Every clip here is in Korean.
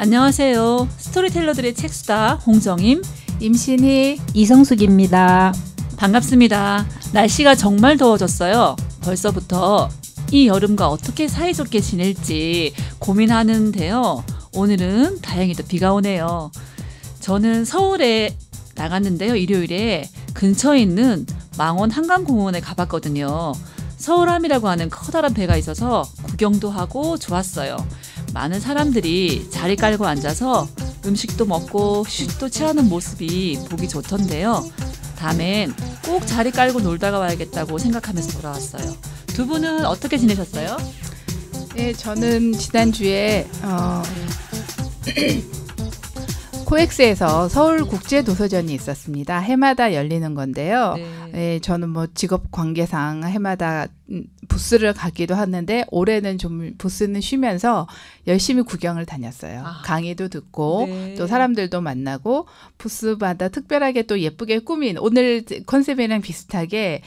안녕하세요. 스토리텔러들의 책수다 홍정임, 임신희, 이성숙입니다. 반갑습니다. 날씨가 정말 더워졌어요. 벌써부터 이 여름과 어떻게 사이좋게 지낼지 고민하는데요. 오늘은 다행히도 비가 오네요. 저는 서울에 나갔는데요. 일요일에 근처에 있는 망원 한강공원에 가봤거든요. 서울함이라고 하는 커다란 배가 있어서 구경도 하고 좋았어요. 많은 사람들이 자리 깔고 앉아서 음식도 먹고 슛도 취하는 모습이 보기 좋던데요. 다음엔 꼭 자리 깔고 놀다가 와야겠다고 생각하면서 돌아왔어요. 두 분은 어떻게 지내셨어요? 네, 저는 지난주에 어, 코엑스에서 서울국제도서전이 있었습니다. 해마다 열리는 건데요. 네. 예, 저는 뭐 직업 관계상 해마다 부스를 가기도 하는데 올해는 좀 부스는 쉬면서 열심히 구경을 다녔어요. 아. 강의도 듣고 네. 또 사람들도 만나고 부스마다 특별하게 또 예쁘게 꾸민 오늘 컨셉이랑 비슷하게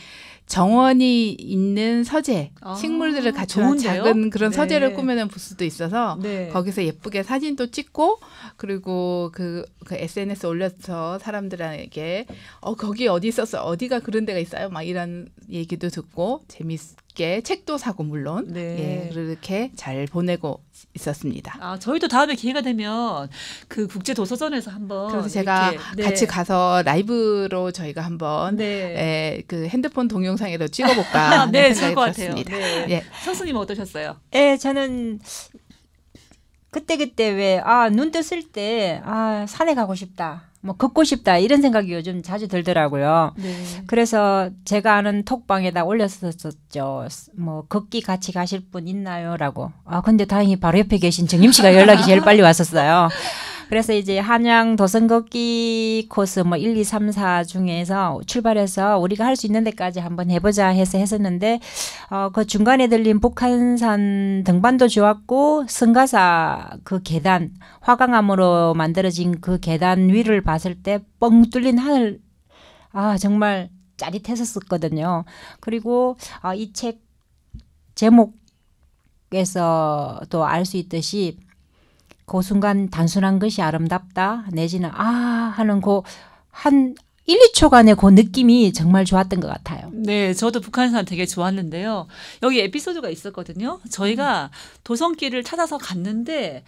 정원이 있는 서재, 아, 식물들을 갖춘 작은 그런 네. 서재를 꾸며낸 부스도 있어서 네. 거기서 예쁘게 사진도 찍고 그리고 그, 그 SNS 올려서 사람들에게 어 거기 어디 있었어 어디가 그런 데가 있어요 막 이런 얘기도 듣고 재밌 게 책도 사고 물론 네. 예, 그렇게 잘 보내고 있었습니다. 아 저희도 다음에 기회가 되면 그 국제 도서전에서 한번 그래서 제가 이렇게, 네. 같이 가서 라이브로 저희가 한번 네. 예, 그 핸드폰 동영상에도 찍어볼까 네, 좋을 것 들었습니다. 같아요. 네. 예. 선수님 어떠셨어요? 예, 저는 그때 그때 왜아눈 떴을 때아 산에 가고 싶다. 뭐 걷고 싶다 이런 생각이 요즘 자주 들더라고요. 네. 그래서 제가 아는 톡방에다 올렸었죠. 뭐 걷기 같이 가실 분 있나요?라고. 아 근데 다행히 바로 옆에 계신 정임 씨가 연락이 제일 빨리 왔었어요. 그래서 이제 한양 도선 걷기 코스 뭐 1, 2, 3, 4 중에서 출발해서 우리가 할 수 있는 데까지 한번 해보자 해서 했었는데 어, 그 중간에 들린 북한산 등반도 좋았고 승가사 그 계단 화강암으로 만들어진 그 계단 위를 봤을 때 뻥 뚫린 하늘 아 정말 짜릿했었거든요. 그리고 어, 이 책 제목에서 또 알 수 있듯이 그 순간 단순한 것이 아름답다 내지는 아 하는 그 한 1, 2초간의 그 느낌이 정말 좋았던 것 같아요. 네, 저도 북한산 되게 좋았는데요. 여기 에피소드가 있었거든요. 저희가 음. 도성길을 찾아서 갔는데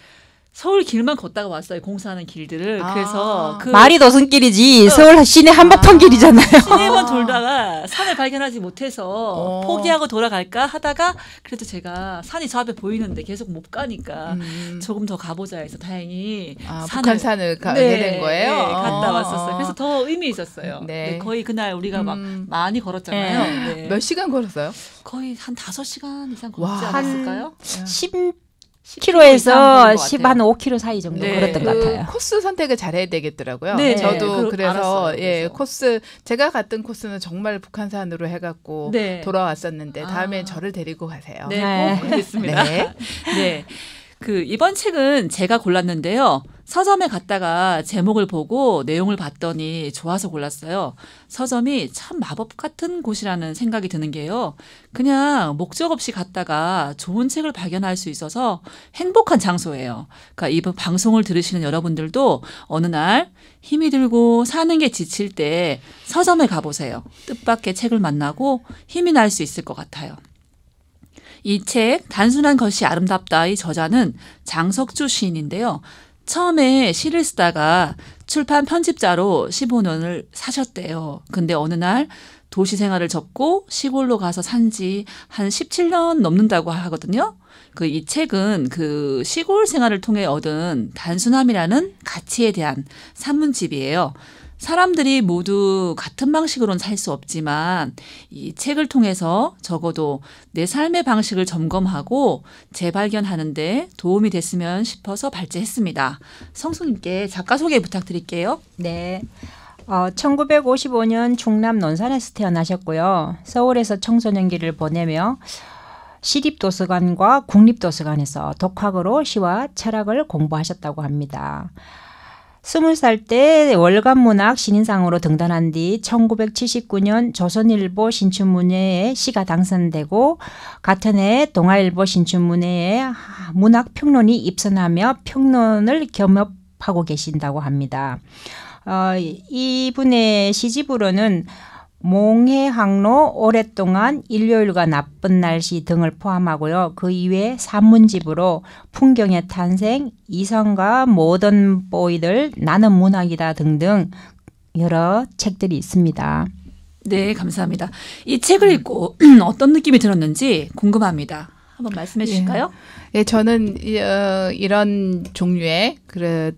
서울 길만 걷다가 왔어요. 공사하는 길들을. 아. 그래서 그 말이 너슨길이지 어. 서울 시내 아. 한바탕 길이잖아요. 시내만 돌다가 산을 발견하지 못해서 어. 포기하고 돌아갈까 하다가 그래도 제가 산이 저 앞에 보이는데 계속 못 가니까 음. 조금 더 가보자 해서 다행히 아, 산을 산을 가게 네, 된 거예요. 네, 갔다 어. 왔었어요. 그래서 더 의미 있었어요. 네. 네 거의 그날 우리가 음. 막 많이 걸었잖아요. 네. 네. 몇 시간 걸었어요? 거의 한 다섯 시간 이상 걷지 와. 않았을까요? 한 10, 10kg에서 10, 한 5kg 사이 정도 네, 걸었던 그 같아요. 코스 선택을 잘해야 되겠더라고요. 네, 네. 저도 그, 래서 예, 코스 제가 갔던 코스는 정말 북한산으로 해갖고 네. 돌아왔었는데 다음에 아. 저를 데리고 가세요. 네, 네. 꼭 그랬습니다. 네. 네. 그 이번 책은 제가 골랐는데요. 서점에 갔다가 제목을 보고 내용을 봤더니 좋아서 골랐어요. 서점이 참 마법 같은 곳이라는 생각이 드는 게요. 그냥 목적 없이 갔다가 좋은 책을 발견할 수 있어서 행복한 장소예요. 그러니까 이 방송을 들으시는 여러분들도 어느 날 힘이 들고 사는 게 지칠 때 서점에 가보세요. 뜻밖의 책을 만나고 힘이 날 수 있을 것 같아요. 이책 단순한 것이 아름답다의 저자는 장석주 시인인데요. 처음에 시를 쓰다가 출판 편집자로 15년을 사셨대요. 근데 어느 날 도시 생활을 접고 시골로 가서 산 지 한 17년 넘는다고 하거든요. 그 이 책은 그 시골 생활을 통해 얻은 단순함이라는 가치에 대한 산문집이에요. 사람들이 모두 같은 방식으로는 살 수 없지만 이 책을 통해서 적어도 내 삶의 방식을 점검하고 재발견하는데 도움이 됐으면 싶어서 발제했습니다. 성수님께 작가 소개 부탁드릴게요. 네. 어, 1955년 충남 논산에서 태어나셨고요. 서울에서 청소년기를 보내며 시립도서관과 국립도서관에서 독학으로 시와 철학을 공부하셨다고 합니다. 2 0살때 월간문학 신인상으로 등단한 뒤 1979년 조선일보 신춘문예에 시가 당선되고 같은 해 동아일보 신춘문예에 문학평론이 입선하며 평론을 겸업하고 계신다고 합니다. 어, 이분의 시집으로는 몽해 항로 오랫동안 일요일과 나쁜 날씨 등을 포함하고요. 그 이외에 산문집으로 풍경의 탄생, 이성과 모던 보이들, 나는 문학이다 등등 여러 책들이 있습니다. 네, 감사합니다. 이 책을 읽고 어떤 느낌이 들었는지 궁금합니다. 한번 말씀해 예. 주실까요? 예, 예 저는 이, 어, 이런 종류의 그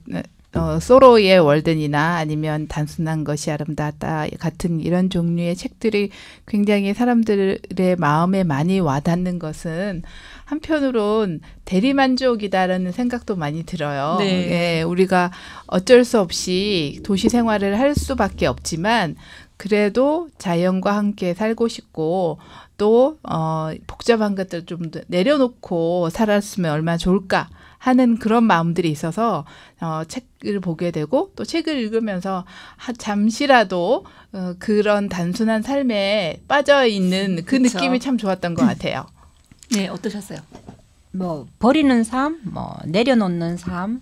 어, 소로의 월든이나 아니면 단순한 것이 아름답다 같은 이런 종류의 책들이 굉장히 사람들의 마음에 많이 와닿는 것은 한편으론 대리만족이다라는 생각도 많이 들어요. 네. 예, 우리가 어쩔 수 없이 도시 생활을 할 수밖에 없지만 그래도 자연과 함께 살고 싶고 또 어, 복잡한 것들 좀 내려놓고 살았으면 얼마나 좋을까 하는 그런 마음들이 있어서 어, 책 책을 보게 되고 또 책을 읽으면서 아, 잠시라도 어, 그런 단순한 삶에 빠져 있는 그 그쵸. 느낌이 참 좋았던 것 같아요. 네, 어떠셨어요? 뭐 버리는 삶, 뭐 내려놓는 삶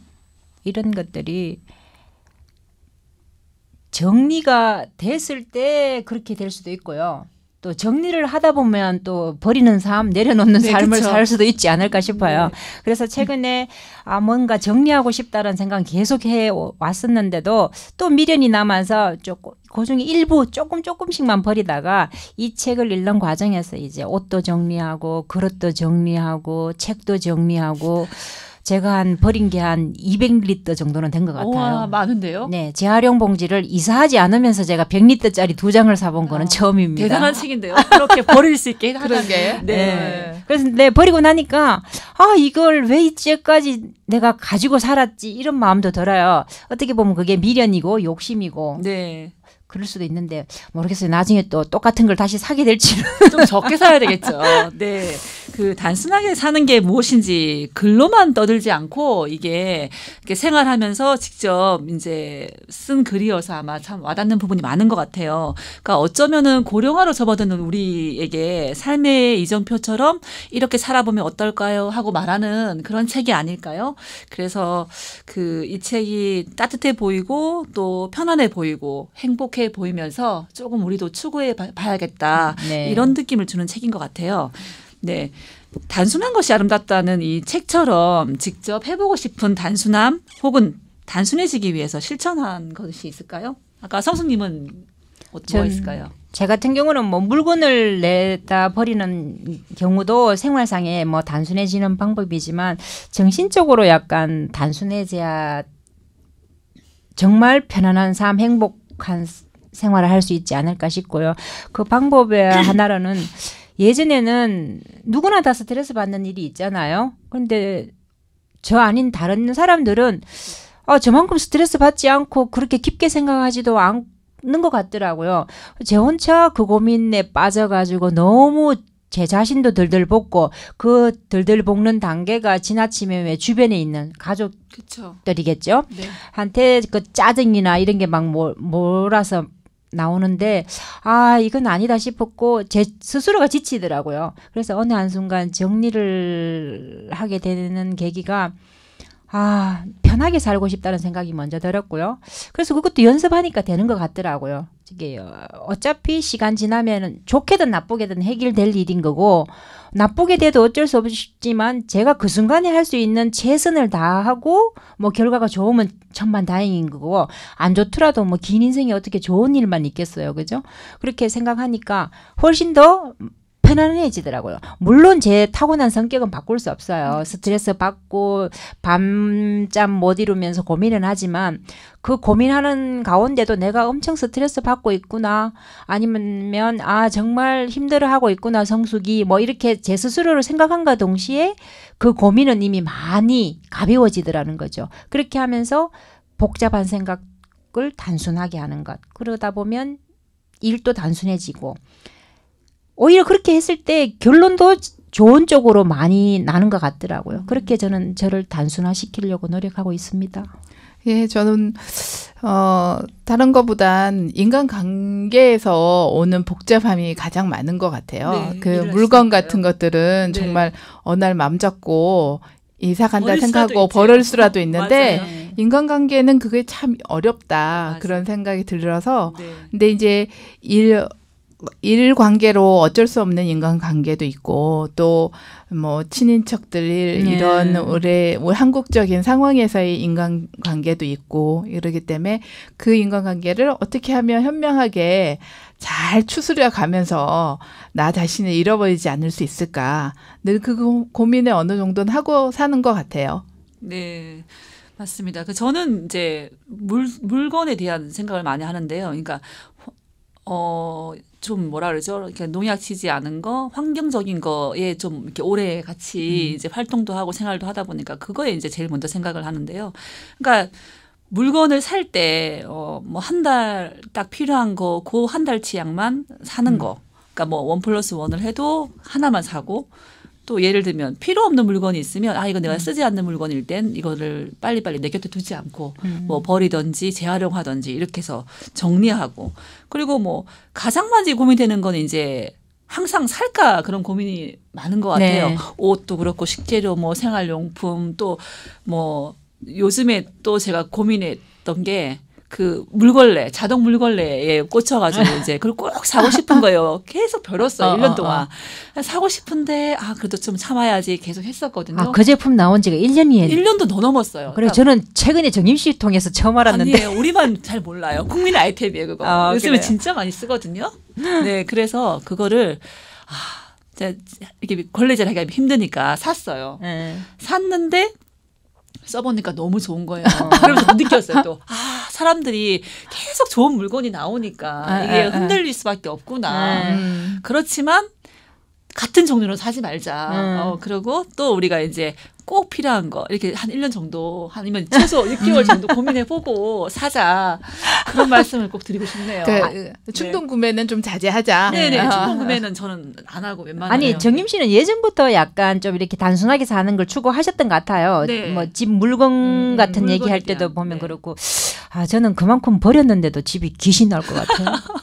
이런 것들이 정리가 됐을 때 그렇게 될 수도 있고요. 또 정리를 하다 보면 또 버리는 삶, 내려놓는 네, 삶을 그쵸. 살 수도 있지 않을까 싶어요. 네. 그래서 최근에 아 뭔가 정리하고 싶다는 생각 계속 해 왔었는데도 또 미련이 남아서 조금 그중에 일부 조금 조금씩만 버리다가 이 책을 읽는 과정에서 이제 옷도 정리하고 그릇도 정리하고 책도 정리하고 제가 한 버린 게 한 200리터 정도는 된 것 같아요. 와, 많은데요? 네, 재활용 봉지를 이사하지 않으면서 제가 100리터짜리 두 장을 사본 거는 아, 처음입니다. 대단한 책인데요. 그렇게 버릴 수 있게 하는 게. 네. 네. 그래서 네, 버리고 나니까 아, 이걸 왜 이제까지 내가 가지고 살았지 이런 마음도 들어요. 어떻게 보면 그게 미련이고 욕심이고. 네. 그럴 수도 있는데 모르겠어요. 나중에 또 똑같은 걸 다시 사게 될지좀 적게 사야 되겠죠. 네. 그 단순하게 사는 게 무엇인지 글로만 떠들지 않고 이게 생활하면서 직접 이제 쓴 글이어서 아마 참 와닿는 부분이 많은 것 같아요. 그러니까 어쩌면은 고령화로 접어드는 우리에게 삶의 이정표처럼 이렇게 살아보면 어떨까요? 하고 말하는 그런 책이 아닐까요? 그래서 그 이 책이 따뜻해 보이고 또 편안해 보이고 행복해 보이면서 조금 우리도 추구해 봐야겠다. 네. 이런 느낌을 주는 책인 것 같아요. 네. 단순한 것이 아름답다는 이 책처럼 직접 해보고 싶은 단순함 혹은 단순해지기 위해서 실천한 것이 있을까요? 아까 성수님은 뭐가 있을까요? 제 같은 경우는 뭐 물건을 내다 버리는 경우도 생활상에 뭐 단순해지는 방법이지만 정신적으로 약간 단순해져야 정말 편안한 삶, 행복한 생활을 할 수 있지 않을까 싶고요. 그 방법의 하나로는 예전에는 누구나 다 스트레스 받는 일이 있잖아요. 그런데 저 아닌 다른 사람들은 아, 저만큼 스트레스 받지 않고 그렇게 깊게 생각하지도 않는 것 같더라고요. 제 혼자 그 고민에 빠져가지고 너무 제 자신도 덜덜 볶고 그 덜덜 볶는 단계가 지나치면 왜 주변에 있는 가족들이겠죠. 네. 한테 그 짜증이나 이런 게 막 몰아서 나오는데 아 이건 아니다 싶었고 제 스스로가 지치더라고요. 그래서 어느 한순간 정리를 하게 되는 계기가 아, 편하게 살고 싶다는 생각이 먼저 들었고요. 그래서 그것도 연습하니까 되는 것 같더라고요. 이게 어, 어차피 시간 지나면 좋게든 나쁘게든 해결될 일인 거고 나쁘게 돼도 어쩔 수 없지만 제가 그 순간에 할 수 있는 최선을 다하고 뭐 결과가 좋으면 천만 다행인 거고 안 좋더라도 뭐 긴인생에 어떻게 좋은 일만 있겠어요. 그죠? 그렇게 생각하니까 훨씬 더 편안해지더라고요. 물론 제 타고난 성격은 바꿀 수 없어요. 음. 스트레스 받고 밤잠 못 이루면서 고민은 하지만 그 고민하는 가운데도 내가 엄청 스트레스 받고 있구나 아니면 아 정말 힘들어하고 있구나 성숙이 뭐 이렇게 제 스스로를 생각한과 동시에 그 고민은 이미 많이 가벼워지더라는 거죠. 그렇게 하면서 복잡한 생각을 단순하게 하는 것 그러다 보면 일도 단순해지고 오히려 그렇게 했을 때 결론도 좋은 쪽으로 많이 나는 것 같더라고요. 그렇게 저는 저를 단순화시키려고 노력하고 있습니다. 예, 저는 어 다른 거보단 인간 관계에서 오는 복잡함이 가장 많은 것 같아요. 네, 그 물건 같은 것들은 네. 정말 어날 맘 잡고 이사 간다 생각하고 버릴 수라도 있는데 맞아요. 네. 인간관계는 그게 참 어렵다 맞아요. 그런 생각이 들어서 네. 근데 이제 일일 관계로 어쩔 수 없는 인간 관계도 있고 또 뭐 친인척들 예. 이런 우리 한국적인 상황에서의 인간 관계도 있고 이러기 때문에 그 인간 관계를 어떻게 하면 현명하게 잘 추스려 가면서 나 자신을 잃어버리지 않을 수 있을까 늘 그고민을 어느 정도는 하고 사는 것 같아요. 네. 맞습니다. 그 저는 이제 물 물건에 대한 생각을 많이 하는데요. 그러니까 어좀 뭐라 그러죠? 이렇게 농약 치지 않은 거, 환경적인 거에 좀 이렇게 오래 같이 음. 이제 활동도 하고 생활도 하다 보니까 그거에 이제 제일 먼저 생각을 하는데요. 그러니까 물건을 살 때 어 뭐 한 달 딱 필요한 거, 그한 달 치 양만 사는 음. 거. 그러니까 뭐 원 플러스 원을 해도 하나만 사고 또 예를 들면 필요 없는 물건이 있으면 아 이거 내가 음. 쓰지 않는 물건일 땐 이거를 빨리빨리 내 곁에 두지 않고 음. 뭐 버리든지 재활용하든지 이렇게 해서 정리하고 그리고 뭐 가장 먼저 고민되는 건 이제 항상 살까 그런 고민이 많은 것 네. 같아요. 네. 옷도 그렇고 식재료 뭐 생활용품 또 뭐 요즘에 또 제가 고민했던 게그 물걸레 자동 물걸레에 꽂혀가지고 아. 이제 그걸 꼭 사고 싶은 거예요. 계속 벼렸어요. 어, 1년 어, 동안 어, 어. 사고 싶은데 아 그래도 좀 참아야지 계속 아, 했었거든요. 아, 그 제품 나온 지가 1년이 에요 1년도 더 넘었어요. 그래 그러니까 저는 최근에 정임 씨 통해서 처음 알았는데 아니에요. 우리만 잘 몰라요. 국민 아이템이에요 그거. 아, 요즘에 그래요. 진짜 많이 쓰거든요. 네 그래서 그거를 아 진짜 이게 걸레질 하기가 힘드니까 샀어요. 네. 샀는데 써보니까 너무 좋은 거예요. 어. 그러면서 못 느꼈어요 또. 아 사람들이 계속 좋은 물건이 나오니까 아, 이게 아, 아. 흔들릴 수밖에 없구나. 네. 음. 그렇지만 같은 종류로 사지 말자. 음. 어, 그리고 또 우리가 이제 꼭 필요한 거 이렇게 한 1년 정도 아니면 최소 6개월 정도 고민해 보고 사자. 그런 말씀을 꼭 드리고 싶네요. 그, 그 네. 충동 구매는 좀 자제하자. 네, 네. 어. 충동 구매는 저는 안 하고 웬만하면 아니, 정임 씨는 예전부터 약간 좀 이렇게 단순하게 사는 걸 추구하셨던 것 같아요. 네. 뭐집 물건 음, 같은 물 얘기할 때도 보면 네. 그렇고 아 저는 그만큼 버렸는데도 집이 귀신 날 것 같아요.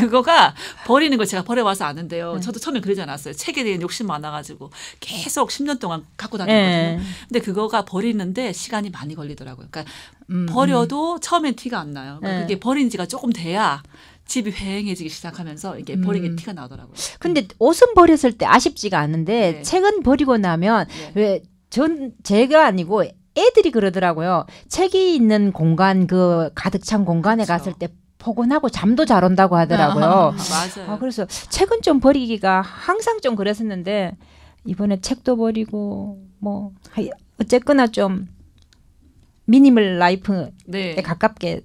그거가 버리는 걸 제가 버려와서 아는데요. 네. 저도 처음에 그러지 않았어요. 책에 대한 욕심 많아가지고 계속 10년 동안 갖고 다녔거든요. 네. 근데 그거가 버리는데 시간이 많이 걸리더라고요. 그러니까 음, 음, 버려도 처음엔 티가 안 나요. 그러니까 네. 그게 버린 지가 조금 돼야 집이 휑해지기 시작하면서 이게 버린 게 음. 티가 나더라고요. 근데 옷은 버렸을 때 아쉽지가 않은데 네. 책은 버리고 나면 네. 왜전 제가 아니고 애들이 그러더라고요. 책이 있는 공간 그 가득 찬 공간에 그렇 갔을 때 포근하고 잠도 잘 온다고 하더라고요. 아, 맞아요. 아, 그래서 책은 좀 버리기가 항상 좀 그랬었는데 이번에 책도 버리고 뭐 어쨌거나 좀 미니멀 라이프에 네. 가깝게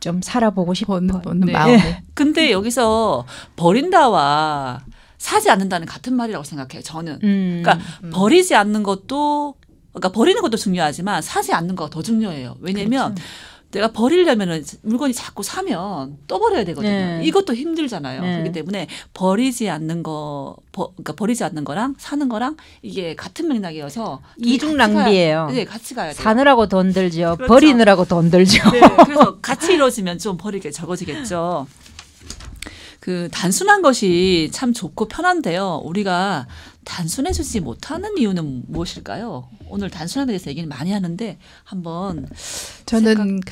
좀 살아보고 싶은 네. 마음. 근데 여기서 버린다와 사지 않는다는 같은 말이라고 생각해요. 저는. 음, 그러니까 음. 버리지 않는 것도 그러니까 버리는 것도 중요하지만 사지 않는 거가 더 중요해요. 왜냐면 그렇죠. 내가 버리려면 물건이 자꾸 사면 또 버려야 되거든요. 네. 이것도 힘들잖아요. 네. 그렇기 때문에 버리지 않는 거, 버, 그러니까 버리지 않는 거랑 사는 거랑 이게 같은 맥락이어서 이중 낭비예요. 네, 같이 가야 돼요. 사느라고 돈 들죠. 그렇죠. 버리느라고 돈 들죠. 네, 그래서 같이 이루어지면 좀 버리게 적어지겠죠. 그 단순한 것이 참 좋고 편한데요. 우리가 단순해지지 못하는 이유는 무엇일까요? 오늘 단순함에 대해서 얘기를 많이 하는데 한번 저는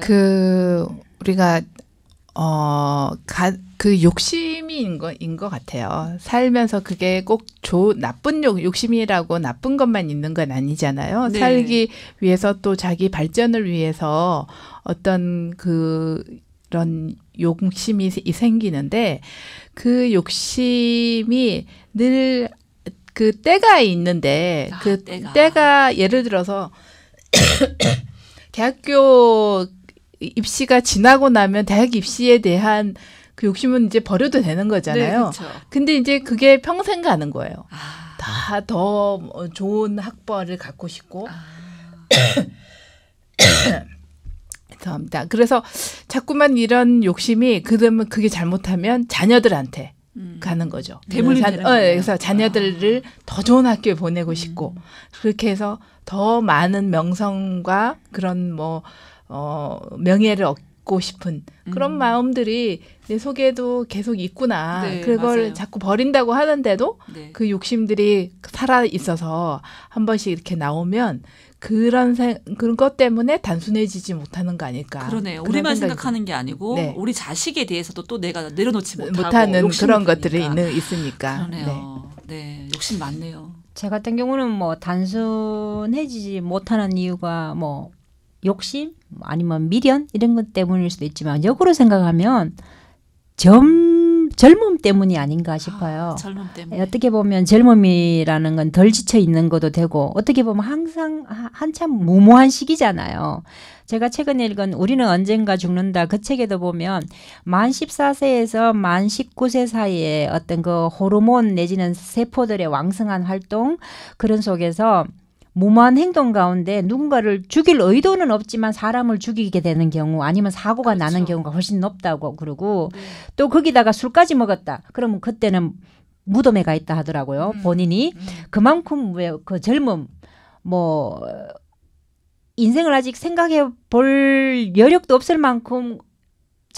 그 우리가 어그 욕심인 거인 것 같아요. 살면서 그게 꼭 좋 나쁜 욕, 욕심이라고 나쁜 것만 있는 건 아니잖아요. 네. 살기 위해서 또 자기 발전을 위해서 어떤 그 이런 욕심이 생기는데 그 욕심이 늘 그 때가 있는데 아, 그 때가. 때가 예를 들어서 대학교 입시가 지나고 나면 대학 입시에 대한 그 욕심은 이제 버려도 되는 거잖아요. 네, 근데 이제 그게 평생 가는 거예요. 아. 다더 뭐 좋은 학벌을 갖고 싶고 아. 죄송합니다. 그래서 자꾸만 이런 욕심이 그러면 그게 잘못하면 자녀들한테 음. 가는 거죠. 음. 대물림 자, 어, 그래서 자녀들을 아. 더 좋은 학교에 보내고 음. 싶고 그렇게 해서 더 많은 명성과 그런 뭐 어, 명예를 얻고 싶은 그런 음. 마음들이 내 속에도 계속 있구나. 네, 그걸 맞아요. 자꾸 버린다고 하는데도 네. 그 욕심들이 살아 있어서 한 번씩 이렇게 나오면 그런 생, 그런 것 때문에 단순해지지 못하는 거 아닐까. 그러네요. 우리만 생각하는 게 아니고 네. 우리 자식에 대해서도 또 내가 내려놓지 못하는 그런 것들이 있는, 있으니까. 그러네요. 네. 네, 욕심 많네요. 제 같은 경우는 뭐 단순해지지 못하는 이유가 뭐 욕심 아니면 미련 이런 것 때문일 수도 있지만 역으로 생각하면 점 젊음 때문이 아닌가 싶어요. 아, 젊음 때문에. 예, 어떻게 보면 젊음이라는 건 덜 지쳐 있는 것도 되고 어떻게 보면 항상 한참 무모한 시기잖아요. 제가 최근 에 읽은 우리는 언젠가 죽는다 그 책에도 보면 만 14세에서 만 19세 사이에 어떤 그 호르몬 내지는 세포들의 왕성한 활동 그런 속에서 무모한 행동 가운데 누군가를 죽일 의도는 없지만 사람을 죽이게 되는 경우 아니면 사고가 그렇죠. 나는 경우가 훨씬 높다고 그러고 음. 또 거기다가 술까지 먹었다. 그러면 그때는 무덤에 가 있다 하더라고요. 음. 본인이 음. 그만큼 왜 그 젊음 뭐 인생을 아직 생각해 볼 여력도 없을 만큼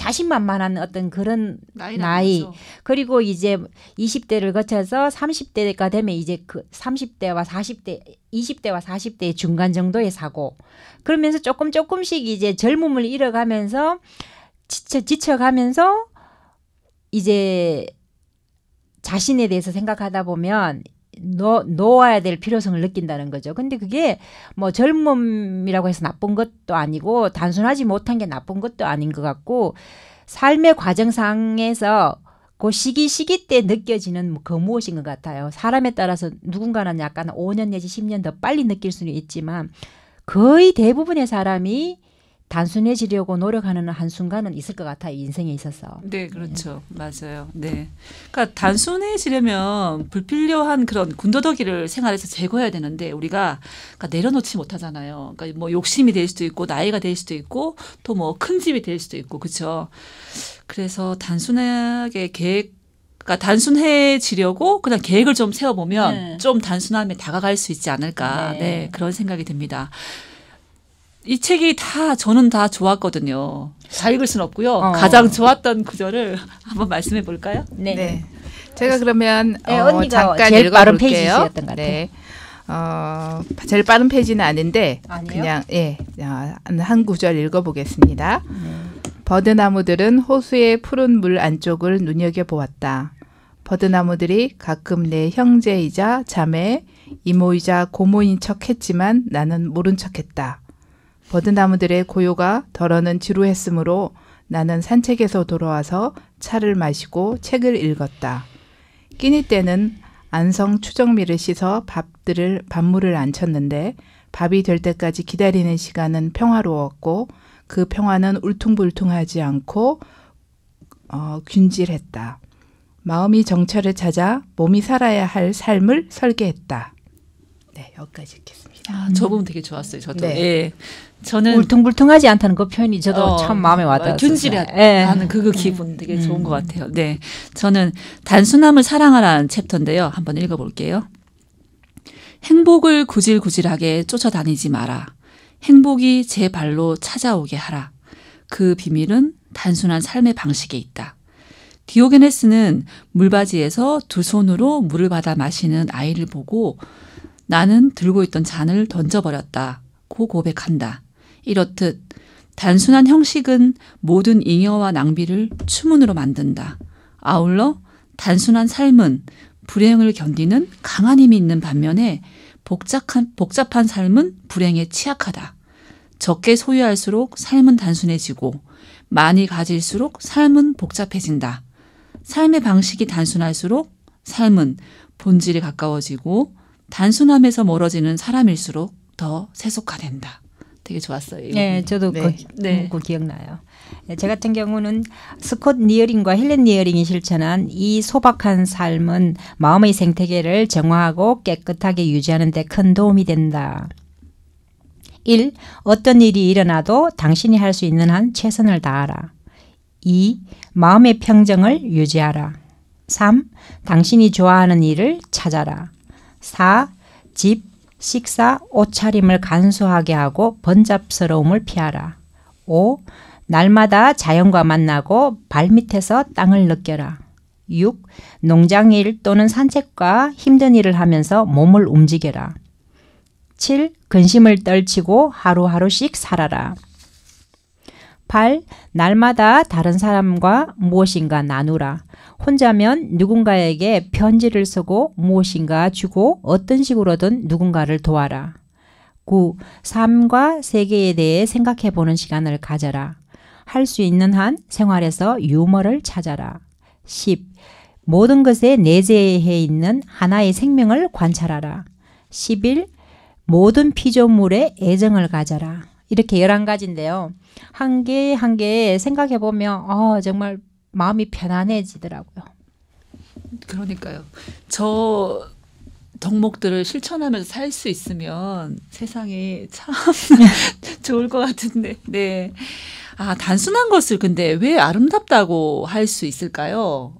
자신만만한 어떤 그런 나이, 나이. 그리고 이제 20대를 거쳐서 30대가 되면 이제 그 30대와 40대 20대와 40대의 중간 정도의 사고 그러면서 조금 조금씩 이제 젊음을 잃어가면서 지쳐 지쳐가면서 이제 자신에 대해서 생각하다 보면 놓, 놓아야 될 필요성을 느낀다는 거죠. 근데 그게 뭐 젊음이라고 해서 나쁜 것도 아니고 단순하지 못한 게 나쁜 것도 아닌 것 같고 삶의 과정상에서 그 시기 시기 때 느껴지는 그 무엇인 것 같아요. 사람에 따라서 누군가는 약간 5년 내지 10년 더 빨리 느낄 수는 있지만 거의 대부분의 사람이 단순해지려고 노력하는 한순간은 있을 것 같아요. 인생에 있어서. 네, 네. 그렇죠. 네. 맞아요. 네. 그러니까 단순해지려면 불필요한 그런 군더더기를 생활에서 제거해야 되는데 우리가 그러니까 내려놓지 못하잖아요. 그러니까 뭐 욕심이 될 수도 있고 나이가 될 수도 있고 또 뭐 큰 집이 될 수도 있고 그렇죠. 그래서 단순하게 계획 그러니까 단순해지려고 그냥 계획을 좀 세워보면 네. 좀 단순함에 다가갈 수 있지 않을까 네. 네, 그런 생각이 듭니다. 이 책이 다 저는 다 좋았거든요. 다 읽을 순 없고요. 어. 가장 좋았던 구절을 한번 말씀해 볼까요? 네. 네. 제가 그러면 네, 어, 언니가 제일 빠른 페이지였던 것 같아요. 네. 어, 제일 빠른 페이지는 아닌데 아니에요? 그냥 예, 어, 한 구절 읽어보겠습니다. 네. 버드나무들은 호수의 푸른 물 안쪽을 눈여겨 보았다. 버드나무들이 가끔 내 형제이자 자매, 이모이자 고모인 척했지만 나는 모른 척했다. 버드나무들의 고요가 덜어는 지루했으므로 나는 산책에서 돌아와서 차를 마시고 책을 읽었다. 끼니 때는 안성 추정미를 씻어 밥들을 밥물을 안 쳤는데 밥이 될 때까지 기다리는 시간은 평화로웠고 그 평화는 울퉁불퉁하지 않고 어, 균질했다. 마음이 정처를 찾아 몸이 살아야 할 삶을 설계했다. 네, 여기까지 읽겠습니다. 아, 저 부분 되게 좋았어요. 저도. 네. 예. 저는 울퉁불퉁하지 않다는 그 표현이 저도 어, 참 마음에 와닿았어요. 아, 균질하다는 예. 그, 그 기분 음. 되게 음. 좋은 것 같아요. 네. 저는 단순함을 사랑하라는 챕터인데요. 한번 읽어 볼게요. 행복을 구질구질하게 쫓아다니지 마라. 행복이 제 발로 찾아오게 하라. 그 비밀은 단순한 삶의 방식에 있다. 디오게네스는 물바지에서 두 손으로 물을 받아 마시는 아이를 보고 나는 들고 있던 잔을 던져버렸다. 고 고백한다. 이렇듯 단순한 형식은 모든 잉여와 낭비를 추문으로 만든다. 아울러 단순한 삶은 불행을 견디는 강한 힘이 있는 반면에 복잡한, 복잡한 삶은 불행에 취약하다. 적게 소유할수록 삶은 단순해지고 많이 가질수록 삶은 복잡해진다. 삶의 방식이 단순할수록 삶은 본질에 가까워지고 단순함에서 멀어지는 사람일수록 더 세속화된다. 되게 좋았어요. 네, 저도 네. 그, 네. 그 기억나요. 네, 제 같은 경우는 스콧 니어링과 힐렌 니어링이 실천한 이 소박한 삶은 마음의 생태계를 정화하고 깨끗하게 유지하는 데 큰 도움이 된다. 1. 어떤 일이 일어나도 당신이 할 수 있는 한 최선을 다하라. 2. 마음의 평정을 유지하라. 3. 당신이 좋아하는 일을 찾아라. 사, 집, 식사, 옷차림을 간소하게 하고 번잡스러움을 피하라. 오, 날마다 자연과 만나고 발밑에서 땅을 느껴라. 6. 농장일 또는 산책과 힘든 일을 하면서 몸을 움직여라. 7. 근심을 떨치고 하루하루씩 살아라. 8. 날마다 다른 사람과 무엇인가 나누라. 혼자면 누군가에게 편지를 쓰고 무엇인가 주고 어떤 식으로든 누군가를 도와라. 9. 삶과 세계에 대해 생각해 보는 시간을 가져라. 할 수 있는 한 생활에서 유머를 찾아라. 10. 모든 것에 내재해 있는 하나의 생명을 관찰하라. 11. 모든 피조물에 애정을 가져라. 이렇게 1 1 가지인데요. 한 개 한 개 생각해 보면 아, 어, 정말 마음이 편안해지더라고요. 그러니까요. 저 덕목들을 실천하면서 살 수 있으면 세상이 참 좋을 것 같은데. 네. 아, 단순한 것을 근데 왜 아름답다고 할 수 있을까요?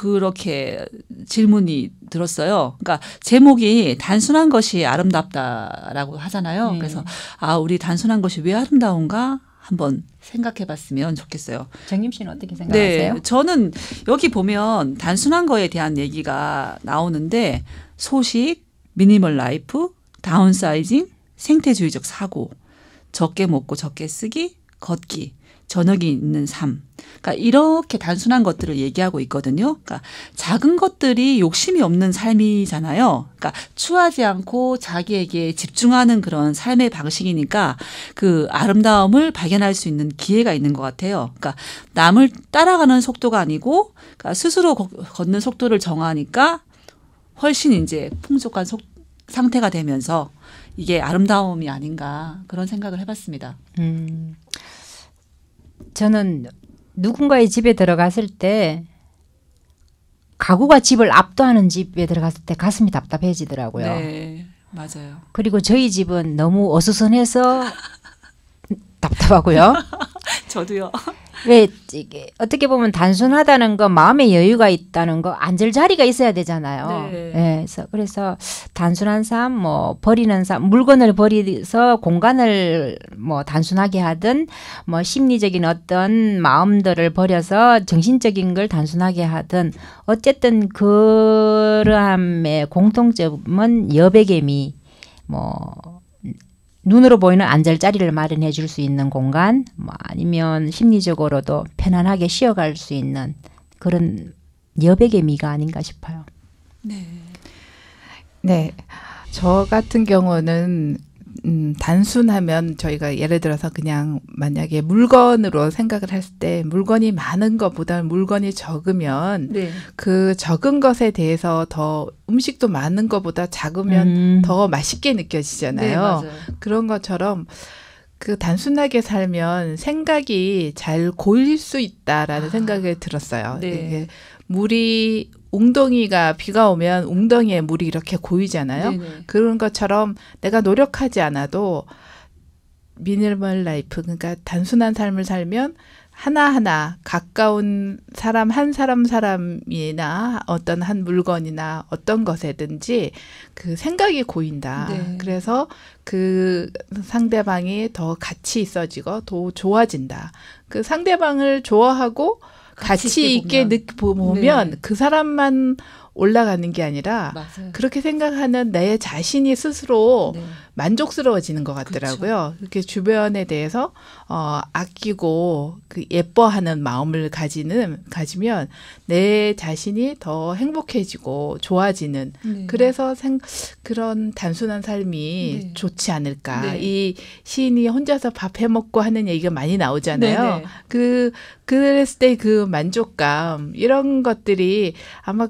그렇게 질문이 들었어요. 그러니까 제목이 단순한 것이 아름답다라고 하잖아요. 네. 그래서 아, 우리 단순한 것이 왜 아름다운가 한번 생각해 봤으면 좋겠어요. 정임 씨는 어떻게 생각하세요? 네, 저는 여기 보면 단순한 거에 대한 얘기가 나오는데 소식, 미니멀 라이프, 다운사이징, 생태주의적 사고, 적게 먹고 적게 쓰기, 걷기, 저녁이 있는 삶. 그러니까 이렇게 단순한 것들을 얘기하고 있거든요. 그러니까 작은 것들이 욕심이 없는 삶이잖아요. 그러니까 추하지 않고 자기에게 집중하는 그런 삶의 방식이니까 그 아름다움을 발견할 수 있는 기회가 있는 것 같아요. 그러니까 남을 따라가는 속도가 아니고 그러니까 스스로 걷는 속도를 정하니까 훨씬 이제 풍족한 속, 상태가 되면서 이게 아름다움이 아닌가 그런 생각을 해봤습니다. 음. 저는 누군가의 집에 들어갔을 때 가구가 집을 압도하는 집에 들어갔을 때 가슴이 답답해지더라고요. 네, 맞아요. 그리고 저희 집은 너무 어수선해서 답답하고요. 저도요. 왜 이게 어떻게 보면 단순하다는 거 마음의 여유가 있다는 거 앉을 자리가 있어야 되잖아요. 네. 네 그래서 그래서 단순한 삶, 뭐 버리는 삶, 물건을 버리서 공간을 뭐 단순하게 하든 뭐 심리적인 어떤 마음들을 버려서 정신적인 걸 단순하게 하든 어쨌든 그러함의 공통점은 여백의 미, 뭐 눈으로 보이는 앉을 자리를 마련해 줄 수 있는 공간, 뭐 아니면 심리적으로도 편안하게 쉬어갈 수 있는 그런 여백의 미가 아닌가 싶어요. 네. 네. 저 같은 경우는 음, 단순하면 저희가 예를 들어서 그냥 만약에 물건으로 생각을 했을 때 물건이 많은 것보다 는 물건이 적으면 네. 그 적은 것에 대해서 더 음식도 많은 것보다 작으면 음. 더 맛있게 느껴지잖아요. 네, 그런 것처럼 그 단순하게 살면 생각이 잘 고일 수 있다라는 아. 생각을 들었어요. 네. 이게 물이 웅덩이가 비가 오면 웅덩이에 물이 이렇게 고이잖아요. 네네. 그런 것처럼 내가 노력하지 않아도 미니멀 라이프 그러니까 단순한 삶을 살면 하나하나 가까운 사람 한 사람 사람이나 어떤 한 물건이나 어떤 것에든지 그 생각이 고인다. 네. 그래서 그 상대방이 더 가치 있어지고 더 좋아진다. 그 상대방을 좋아하고 같이, 있게, 있게 보면, 보면 네. 그 사람만 올라가는 게 아니라 맞아요. 그렇게 생각하는 내 자신이 스스로 네. 만족스러워지는 것 같더라고요. 그렇 이렇게 주변에 대해서 어 아끼고 그 예뻐하는 마음을 가지는 가지면 내 자신이 더 행복해지고 좋아지는 네. 그래서 생, 그런 단순한 삶이 네. 좋지 않을까. 네. 이 시인이 혼자서 밥 해 먹고 하는 얘기가 많이 나오잖아요. 네, 네. 그 그랬을 때 그 만족감 이런 것들이 아마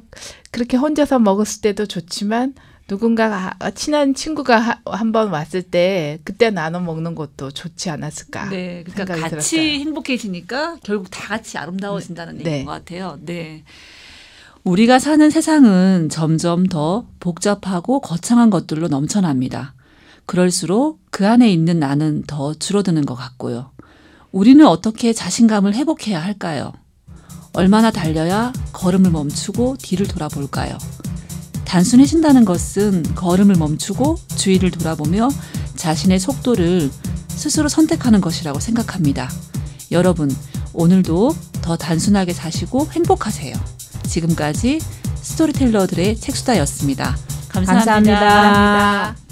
그렇게 혼자서 먹었을 때도 좋지만 누군가가 아, 친한 친구가 한 번 왔을 때 그때 나눠 먹는 것도 좋지 않았을까? 네, 그러니까 같이 들었어요. 행복해지니까 결국 다 같이 아름다워진다는 네. 얘기인 것 같아요. 네. 우리가 사는 세상은 점점 더 복잡하고 거창한 것들로 넘쳐납니다. 그럴수록 그 안에 있는 나는 더 줄어드는 것 같고요. 우리는 어떻게 자신감을 회복해야 할까요? 얼마나 달려야 걸음을 멈추고 뒤를 돌아볼까요? 단순해진다는 것은 걸음을 멈추고 주위를 돌아보며 자신의 속도를 스스로 선택하는 것이라고 생각합니다. 여러분, 오늘도 더 단순하게 사시고 행복하세요. 지금까지 스토리텔러들의 책수다였습니다 감사합니다. 감사합니다.